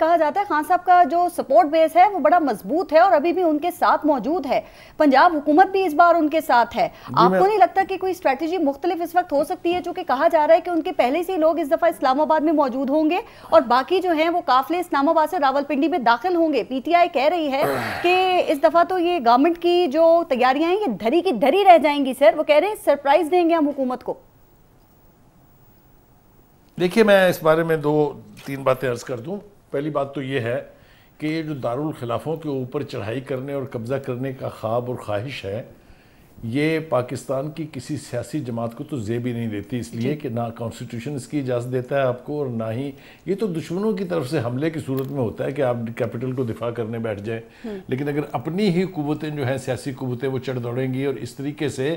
कहा जाता है खान साहब का जो सपोर्ट बेस है वो बड़ा मजबूत है और अभी भी उनके साथ मौजूद है पंजाब हुकूमत भी इस बार उनके साथ है आपको नहीं लगता कि कोई स्ट्रेटेजी मुख्तलिफ इस वक्त हो सकती है चूंकि कहा जा रहा है कि उनके पहले से लोग इस दफा इस्लामाबाद में मौजूद होंगे और बाकी जो है वो काफले इस्लामाबाद से रावलपिंडी में दाखिल होंगे पीटीआई कह रही है कि इस दफा तो ये गवर्नमेंट की जो तैयारियां हैं ये धरी की धरी रह जाएंगी सर वो कह रहे हैं सरप्राइज देंगे हम हुकूमत को देखिए मैं इस बारे में दो तीन बातें अर्ज कर दूं पहली बात तो ये है कि ये जो दारुल खिलाफों के ऊपर चढ़ाई करने और कब्ज़ा करने का ख्वाब और ख्वाहिश है ये पाकिस्तान की किसी सियासी जमात को तो जेब ही नहीं देती इसलिए कि ना कॉन्स्टिट्यूशन इसकी इजाज़त देता है आपको और ना ही ये तो दुश्मनों की तरफ से हमले की सूरत में होता है कि आप कैपिटल को दिफा करने बैठ जाएं हम्म। लेकिन अगर अपनी ही कुतें जो हैं सियासी कुतें वो चढ़ दौड़ेंगी और इस तरीके से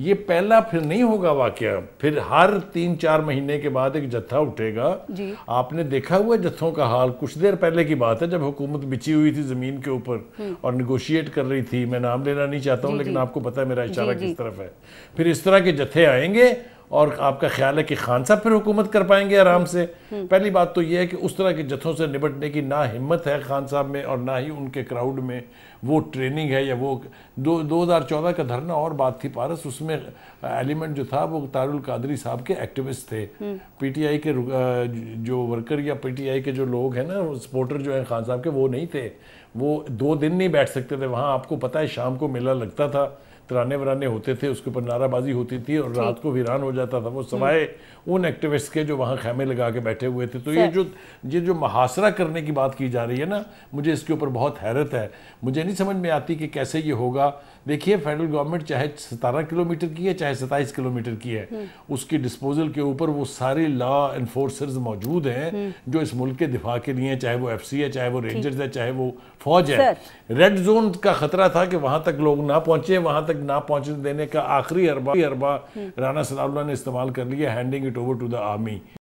ये पहला फिर नहीं होगा वाक्य फिर हर तीन चार महीने के बाद एक जत्था उठेगा आपने देखा हुआ जत्थों का हाल कुछ देर पहले की बात है जब हुकूमत बिछी हुई थी ज़मीन के ऊपर हम्म। और निगोशिएट कर रही थी मैं नाम लेना नहीं चाहता हूँ लेकिन आपको पता है मेरा इशारा किस तरफ है फिर इस तरह के जत्थे आएंगे और आपका ख्याल है कि खान साहब फिर हुकूमत कर पाएंगे आराम से हम्म। पहली बात तो यह है कि उस तरह के जत्थों से निपटने की ना हिम्मत है खान साहब में और ना ही उनके क्राउड में वो ट्रेनिंग है या वो दो दो हज़ार चौदह का धरना और बात थी पारस उसमें एलिमेंट जो था वो तारुल कादरी साहब के एक्टिविस्ट थे हम्म। पीटीआई के जो वर्कर या पीटीआई के जो लोग हैं ना सपोर्टर जो हैं खान साहब के वो नहीं थे वो दो दिन नहीं बैठ सकते थे वहाँ आपको पता है शाम को मेला लगता था तराने वराने होते थे उसके ऊपर नाराबाजी होती थी और रात को वीरान हो जाता था वो सवाए हम्म। उन एक्टिविस्ट के जो वहाँ खेमे लगा के बैठे हुए थे तो ये जो ये जो महासरा करने की बात की जा रही है ना मुझे इसके ऊपर बहुत हैरत है मुझे नहीं समझ में आती कि कैसे ये होगा देखिए फेडरल गवर्नमेंट चाहे सतारह किलोमीटर की है चाहे सताईस किलोमीटर की है हम्म। उसकी डिस्पोजल के ऊपर वो सारे लॉ एनफोर्सर्स मौजूद हैं हम्म। जो इस मुल्क के दिफा के लिए चाहे वो एफ है चाहे वो रेंजर्स है चाहे वो फौज है रेड जोन का खतरा था कि वहाँ तक लोग ना पहुँचे वहाँ तक ना पहुंचने देने का आखिरी अरबा अरबा राना सनाउल्ला ने इस्तेमाल कर लिया handing it over to the army